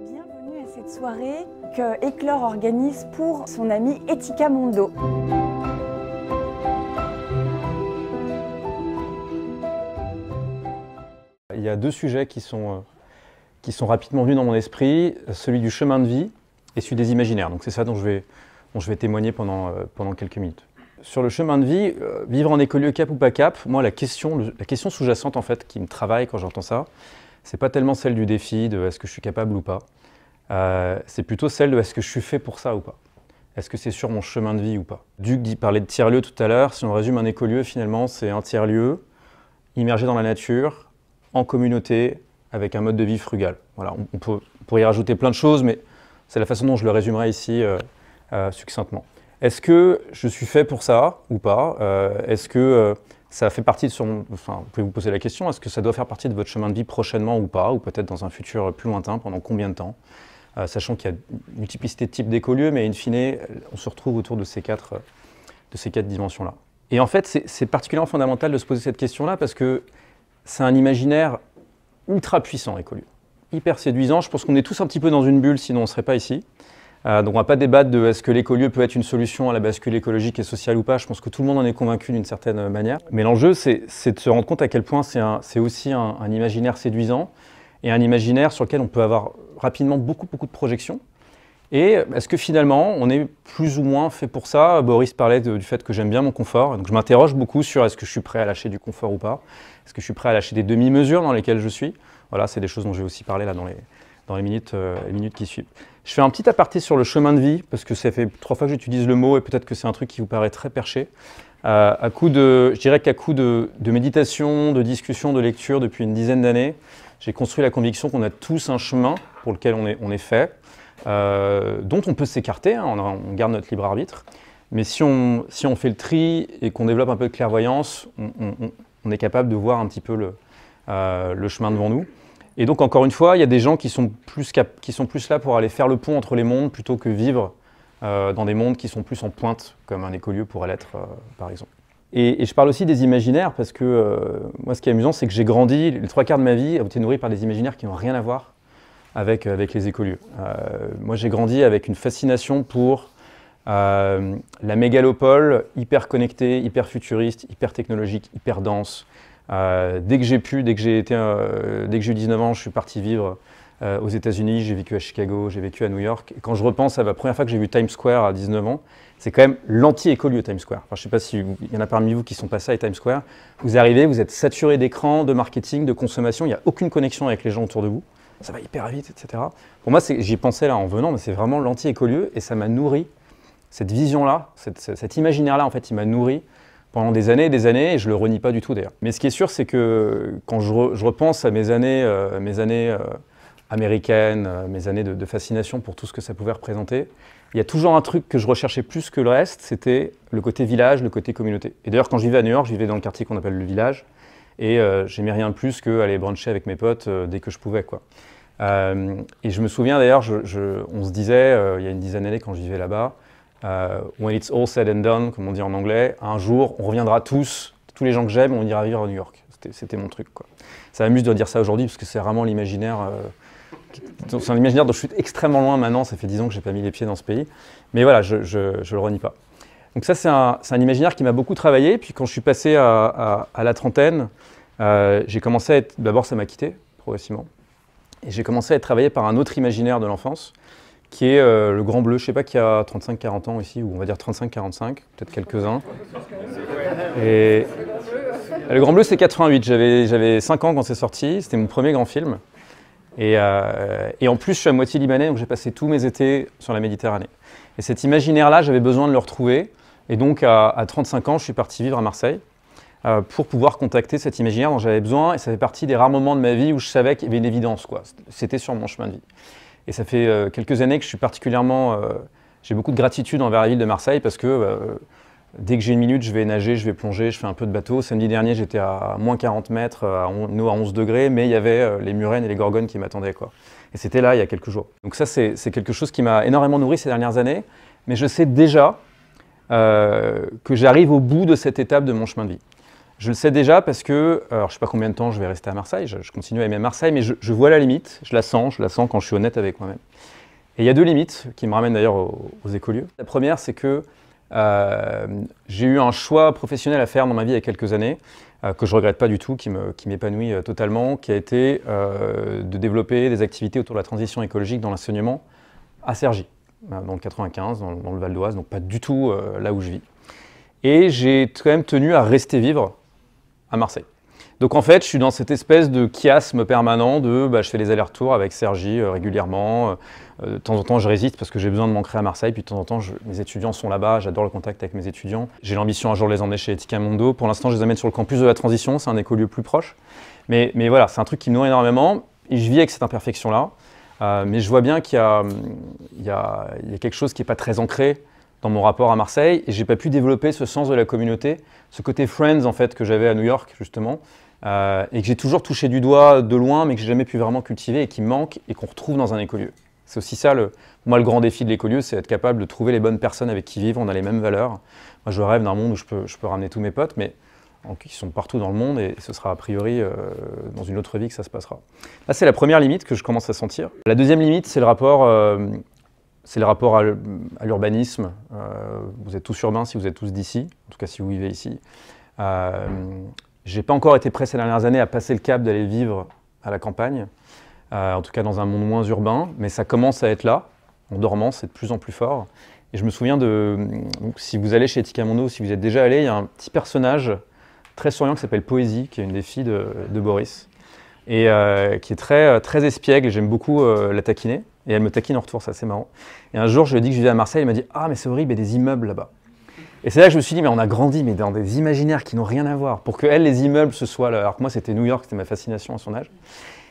Bienvenue à cette soirée que Éclore organise pour son ami Etika Mondo. Il y a deux sujets qui sont, euh, qui sont rapidement venus dans mon esprit, celui du chemin de vie et celui des imaginaires. Donc c'est ça dont je vais, je vais témoigner pendant, euh, pendant quelques minutes. Sur le chemin de vie, euh, vivre en écolieu cap ou pas cap, moi la question, la question sous-jacente en fait qui me travaille quand j'entends ça, c'est pas tellement celle du défi, de est-ce que je suis capable ou pas. Euh, c'est plutôt celle de est-ce que je suis fait pour ça ou pas. Est-ce que c'est sur mon chemin de vie ou pas Duc parlait de tiers-lieu tout à l'heure. Si on résume un écolieu, finalement, c'est un tiers-lieu immergé dans la nature, en communauté, avec un mode de vie frugal. Voilà, on, peut, pour pourrait y rajouter plein de choses, mais c'est la façon dont je le résumerai ici euh, euh, succinctement. Est-ce que je suis fait pour ça ou pas Est-ce que ça fait partie de son. Enfin, vous pouvez vous poser la question est-ce que ça doit faire partie de votre chemin de vie prochainement ou pas, ou peut-être dans un futur plus lointain, pendant combien de temps euh, Sachant qu'il y a une multiplicité de types d'écolieux, mais in fine, euh, on se retrouve autour de ces quatre, euh, de ces quatre dimensions-là. Et en fait, c'est particulièrement fondamental de se poser cette question-là parce que c'est un imaginaire ultra puissant, écolieux. Hyper séduisant. Je pense qu'on est tous un petit peu dans une bulle, sinon on ne serait pas ici. Euh, donc on ne va pas débattre de est-ce que l'écolieu peut être une solution à la bascule écologique et sociale ou pas. Je pense que tout le monde en est convaincu d'une certaine euh, manière. Mais l'enjeu, c'est de se rendre compte à quel point c'est aussi un, imaginaire séduisant et un imaginaire sur lequel on peut avoir rapidement beaucoup, beaucoup de projections. Et est-ce que finalement, on est plus ou moins fait pour ça Boris parlait du fait que j'aime bien mon confort. Donc je m'interroge beaucoup sur est-ce que je suis prêt à lâcher du confort ou pas Est-ce que je suis prêt à lâcher des demi-mesures dans lesquelles je suis Voilà, c'est des choses dont j'ai aussi parlé là dans les, dans les minutes, euh, minutes qui suivent. Je fais un petit aparté sur le chemin de vie, parce que ça fait trois fois que j'utilise le mot et peut-être que c'est un truc qui vous paraît très perché. Euh, à coup de, je dirais qu'à coup de, méditation, de discussion, de lecture depuis une dizaine d'années, j'ai construit la conviction qu'on a tous un chemin pour lequel on est, on est fait, euh, dont on peut s'écarter, hein, on, garde notre libre arbitre. Mais si on, si on fait le tri et qu'on développe un peu de clairvoyance, on, est capable de voir un petit peu le chemin devant nous. Et donc, encore une fois, il y a des gens qui sont, plus là pour aller faire le pont entre les mondes plutôt que vivre euh, dans des mondes qui sont plus en pointe, comme un écolieu pourrait l'être, euh, par exemple. Et, je parle aussi des imaginaires, parce que euh, moi, ce qui est amusant, c'est que j'ai grandi, les trois quarts de ma vie, a été nourri par des imaginaires qui n'ont rien à voir avec les écolieux. moi, j'ai grandi avec une fascination pour la mégalopole hyper connectée, hyper futuriste, hyper technologique, hyper dense, euh, dès que j'ai pu, dès que j'ai été, euh, dès que j'ai eu 19 ans, je suis parti vivre euh, aux États-Unis. J'ai vécu à Chicago, j'ai vécu à New York. Et quand je repense à la première fois que j'ai vu Times Square à 19 ans, c'est quand même l'anti-écolieu Times Square. je ne sais pas s'il y en a parmi vous qui sont passés à Times Square. Vous arrivez, vous êtes saturé d'écran, de marketing, de consommation, il n'y a aucune connexion avec les gens autour de vous. Ça va hyper vite, etc. Pour moi, j'y pensais là en venant, mais c'est vraiment l'anti-écolieu et ça m'a nourri. Cette vision-là, cet imaginaire-là, en fait, il m'a nourri pendant des années et des années, et je le renie pas du tout d'ailleurs. Mais ce qui est sûr, c'est que quand je, repense à mes années, euh, mes années euh, américaines, euh, mes années de, fascination pour tout ce que ça pouvait représenter, il y a toujours un truc que je recherchais plus que le reste, c'était le côté village, le côté communauté. Et d'ailleurs, quand je vivais à New York, je vivais dans le quartier qu'on appelle le village, et j'aimais rien de plus qu'aller brancher avec mes potes dès que je pouvais, quoi. et je me souviens d'ailleurs, on se disait, il y a une dizaine d'années quand je vivais là-bas, euh, when it's all said and done, comme on dit en anglais, un jour, on reviendra tous, tous les gens que j'aime, on ira vivre à New York. C'était mon truc. Quoi. Ça m'amuse de dire ça aujourd'hui, parce que c'est vraiment l'imaginaire euh, c'est un imaginaire dont je suis extrêmement loin maintenant, ça fait dix ans que j'ai pas mis les pieds dans ce pays, mais voilà, je, ne le renie pas. Donc ça, c'est un, imaginaire qui m'a beaucoup travaillé, puis quand je suis passé à, la trentaine, euh, j'ai commencé à être, d'abord ça m'a quitté, progressivement, et j'ai commencé à être travaillé par un autre imaginaire de l'enfance, qui est euh, le Grand Bleu, je sais pas, qui a 35-40 ans ici, ou on va dire 35-45, peut-être quelques-uns. Et le Grand Bleu, c'est 88, j'avais 5 ans quand c'est sorti, c'était mon premier grand film. Euh, et, en plus, je suis à moitié libanais, donc j'ai passé tous mes étés sur la Méditerranée. Et cet imaginaire-là, j'avais besoin de le retrouver. Et donc, à, 35 ans, je suis parti vivre à Marseille euh, pour pouvoir contacter cet imaginaire dont j'avais besoin. Et ça fait partie des rares moments de ma vie où je savais qu'il y avait une évidence. C'était sur mon chemin de vie. Et ça fait euh, quelques années que je suis particulièrement. Euh, j'ai beaucoup de gratitude envers la ville de Marseille parce que euh, dès que j'ai une minute, je vais nager, je vais plonger, je fais un peu de bateau. Samedi dernier, j'étais à moins 40 mètres, à nous à 11 degrés, mais il y avait les murènes et les gorgones qui m'attendaient. quoi. Et c'était là il y a quelques jours. Donc ça, c'est quelque chose qui m'a énormément nourri ces dernières années. Mais je sais déjà que j'arrive au bout de cette étape de mon chemin de vie. Je le sais déjà parce que, alors je sais pas combien de temps je vais rester à Marseille, je, continue à aimer Marseille, mais je, vois la limite, je la sens, je la sens quand je suis honnête avec moi-même. Et il y a deux limites qui me ramènent d'ailleurs aux, écolieux. La première, c'est que euh, j'ai eu un choix professionnel à faire dans ma vie il y a quelques années, euh, que je regrette pas du tout, qui m'épanouit qui euh, totalement, qui a été de développer des activités autour de la transition écologique dans l'enseignement à Cergy, dans le 95, dans, dans le Val d'Oise, donc pas du tout là où je vis. Et j'ai quand même tenu à rester vivre à Marseille. Donc en fait, je suis dans cette espèce de chiasme permanent de bah, je fais les allers-retours avec Sergi euh, régulièrement. Euh, euh, de temps en temps, je résiste parce que j'ai besoin de m'ancrer à Marseille. Puis de temps en temps, mes étudiants sont là-bas. J'adore le contact avec mes étudiants. J'ai l'ambition un jour de les emmener chez Etika Mondo. Pour l'instant, je les amène sur le campus de la transition. C'est un écolieu plus proche. Mais, voilà, c'est un truc qui me nourrit énormément. Et je vis avec cette imperfection-là. mais je vois bien qu'il y, hum, y, a quelque chose qui n'est pas très ancré dans mon rapport à Marseille et j'ai pas pu développer ce sens de la communauté, ce côté friends en fait que j'avais à New York justement euh, et que j'ai toujours touché du doigt de loin mais que j'ai jamais pu vraiment cultiver et qui manque et qu'on retrouve dans un écolieu. C'est aussi ça, le, moi, le grand défi de l'écolieu, c'est être capable de trouver les bonnes personnes avec qui vivre, on a les mêmes valeurs. Moi, je rêve d'un monde où je peux, je peux ramener tous mes potes, mais qui sont partout dans le monde et ce sera a priori euh, dans une autre vie que ça se passera. Là, c'est la première limite que je commence à sentir. La deuxième limite, c'est le rapport euh, c'est le rapport à l'urbanisme. Euh, vous êtes tous urbains si vous êtes tous d'ici, en tout cas si vous vivez ici. Euh, je n'ai pas encore été prêt ces dernières années à passer le cap d'aller vivre à la campagne, euh, en tout cas dans un monde moins urbain, mais ça commence à être là, en dormant, c'est de plus en plus fort. Et je me souviens de, si vous allez chez Tikamondo, si vous êtes déjà allé, il y a un petit personnage très souriant qui s'appelle Poésie, qui est une des filles de, Boris, et qui est très, très espiègle, j'aime beaucoup la taquiner. Et elle me taquine en retour, ça c'est marrant. Et un jour, je lui ai dit que je vivais à Marseille, elle m'a dit Ah, mais c'est horrible, il y a des immeubles là-bas. Et c'est là que je me suis dit, mais on a grandi, mais dans des imaginaires qui n'ont rien à voir. Pour que les immeubles, ce soit. Là. Alors que moi, c'était New York, c'était ma fascination à son âge.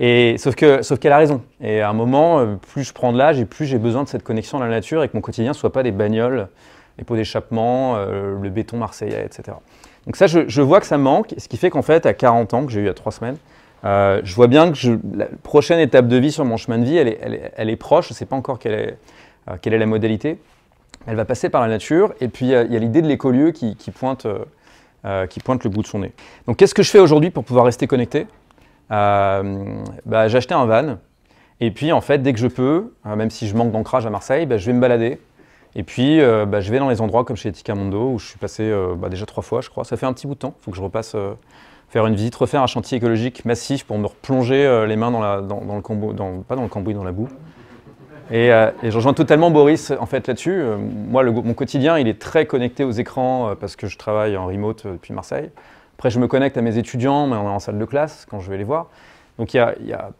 Et sauf sauf qu'elle a raison. Et à un moment, euh, plus je prends de l'âge et plus j'ai besoin de cette connexion à la nature et que mon quotidien ne soit pas des bagnoles, les pots d'échappement, euh, le béton marseillais, etc. Donc ça, je, vois que ça manque, ce qui fait qu'en fait, à 40 ans, que j'ai eu à trois semaines, euh, je vois bien que la prochaine étape de vie sur mon chemin de vie, elle est, proche, je ne sais pas encore quelle est, euh, quelle est, la modalité. Elle va passer par la nature, et puis euh, il y a l'idée de l'écolieu qui, pointe, qui pointe le bout de son nez. Donc qu'est-ce que je fais aujourd'hui pour pouvoir rester connecté bah, J'ai acheté un van, et puis en fait, dès que je peux, même si je manque d'ancrage à Marseille, bah, je vais me balader. Et puis, bah, je vais dans les endroits comme chez Etika Mondo, où je suis passé bah, déjà trois fois, je crois. Ça fait un petit bout de temps, il faut que je repasse, faire une visite, refaire un chantier écologique massif pour me replonger euh, les mains dans, la, dans, le combo, pas dans le cambouis, dans la boue. Et, euh, je rejoins totalement Boris en fait là-dessus. Euh, moi, mon quotidien, il est très connecté aux écrans parce que je travaille en remote depuis Marseille. Après, je me connecte à mes étudiants, mais on est en salle de classe quand je vais les voir. Donc il y a, y a,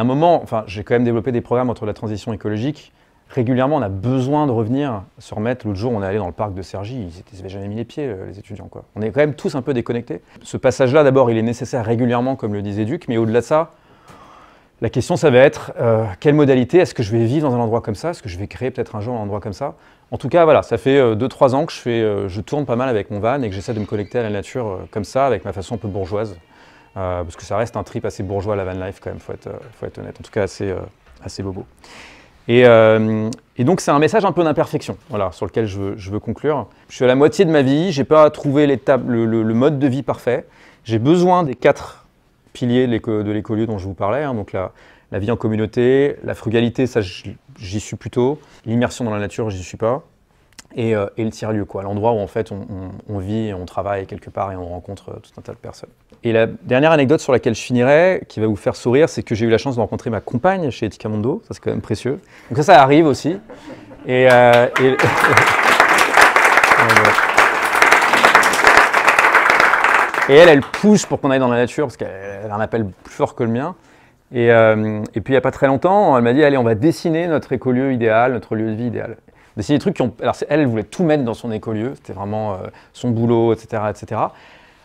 un moment, enfin, j'ai quand même développé des programmes entre la transition écologique régulièrement, on a besoin de revenir se remettre. L'autre jour, on est allé dans le parc de Cergy, ils n'avaient jamais mis les pieds, euh, les étudiants. Quoi. On est quand même tous un peu déconnectés. Ce passage-là, d'abord, il est nécessaire régulièrement, comme le disait Duc, mais au-delà de ça, la question, ça va être euh, quelle modalité Est-ce que je vais vivre dans un endroit comme ça Est-ce que je vais créer peut-être un jour un endroit comme ça En tout cas, voilà, ça fait 2-3 euh, ans que je, fais, je tourne pas mal avec mon van et que j'essaie de me connecter à la nature comme ça, avec ma façon un peu bourgeoise. parce que ça reste un trip assez bourgeois, la van life, quand même, faut être, faut être honnête. En tout cas, assez, assez bobo. Euh, et, donc c'est un message un peu d'imperfection, voilà, sur lequel je veux, conclure. Je suis à la moitié de ma vie, j'ai pas trouvé le, le, mode de vie parfait. J'ai besoin des quatre piliers de l'écolieu dont je vous parlais, hein, donc la, la vie en communauté, la frugalité, ça j'y suis plutôt, l'immersion dans la nature, j'y suis pas, euh, et, le tiers-lieu, l'endroit où en fait on, vit, on travaille quelque part et on rencontre euh, tout un tas de personnes. Et la dernière anecdote sur laquelle je finirai, qui va vous faire sourire, c'est que j'ai eu la chance de rencontrer ma compagne chez Mondo. ça c'est quand même précieux. Donc ça, ça arrive aussi. Et, euh, et... elle, elle pousse pour qu'on aille dans la nature, parce qu'elle a un appel plus fort que le mien. Et, et puis il n'y a pas très longtemps, elle m'a dit, allez, on va dessiner notre écolieu idéal, notre lieu de vie idéal des trucs qui ont. Alors, elle, elle voulait tout mettre dans son écolieu, c'était vraiment euh, son boulot, etc. etc.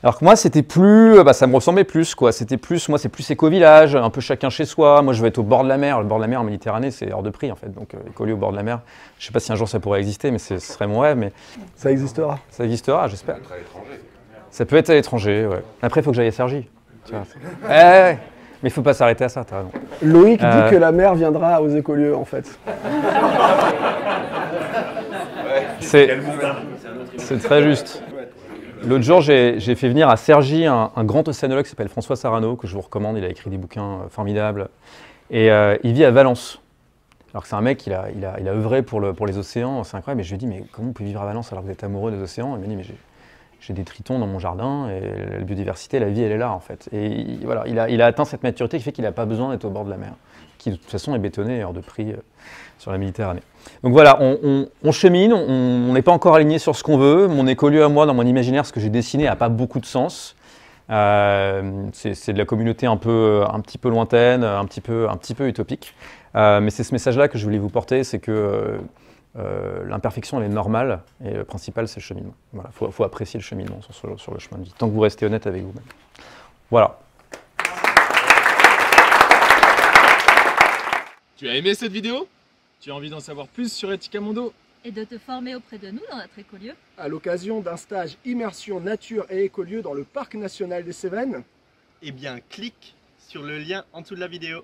Alors que moi, c'était plus, euh, bah, ça me ressemblait plus, quoi. C'était plus, moi, c'est plus éco-village, un peu chacun chez soi. Moi, je vais être au bord de la mer. Le bord de la mer en Méditerranée, c'est hors de prix, en fait. Donc, euh, écolieu écolier au bord de la mer, je sais pas si un jour ça pourrait exister, mais ce serait mon rêve. Mais ça existera. Ça existera, j'espère. Ça peut être à l'étranger. Ça ouais. Après, il faut que j'aille à Sergi. mais il faut pas s'arrêter à ça, t'as raison. Loïc dit que la mer viendra aux écolieux, en fait. Hein. C'est très juste. L'autre jour, j'ai fait venir à Sergi un, grand océanologue qui s'appelle François Sarano, que je vous recommande. Il a écrit des bouquins euh, formidables. Et euh, il vit à Valence. Alors que c'est un mec, il a, œuvré pour, les océans, c'est incroyable. mais je lui ai dit, mais comment vous pouvez vivre à Valence alors que vous êtes amoureux des océans Il mais j'ai des tritons dans mon jardin et la biodiversité, la vie, elle est là en fait. Et voilà, il a, atteint cette maturité qui fait qu'il n'a pas besoin d'être au bord de la mer, qui de toute façon est bétonnée hors de prix euh, sur la Méditerranée. Donc voilà, on, chemine, on n'est pas encore aligné sur ce qu'on veut. Mon écolieu à moi, dans mon imaginaire, ce que j'ai dessiné n'a pas beaucoup de sens. Euh, c'est de la communauté un, peu, un petit peu lointaine, un petit peu, un petit peu utopique. Euh, mais c'est ce message-là que je voulais vous porter, c'est que euh, l'imperfection, elle est normale, et le principal, c'est le cheminement. Il faut, apprécier le cheminement sur, le chemin de vie, tant que vous restez honnête avec vous-même. Voilà. Tu as aimé cette vidéo Tu as envie d'en savoir plus sur Etika Mondo Et de te former auprès de nous dans notre écolieu À l'occasion d'un stage immersion nature et écolieu dans le Parc National des Cévennes Eh bien, clique sur le lien en dessous de la vidéo.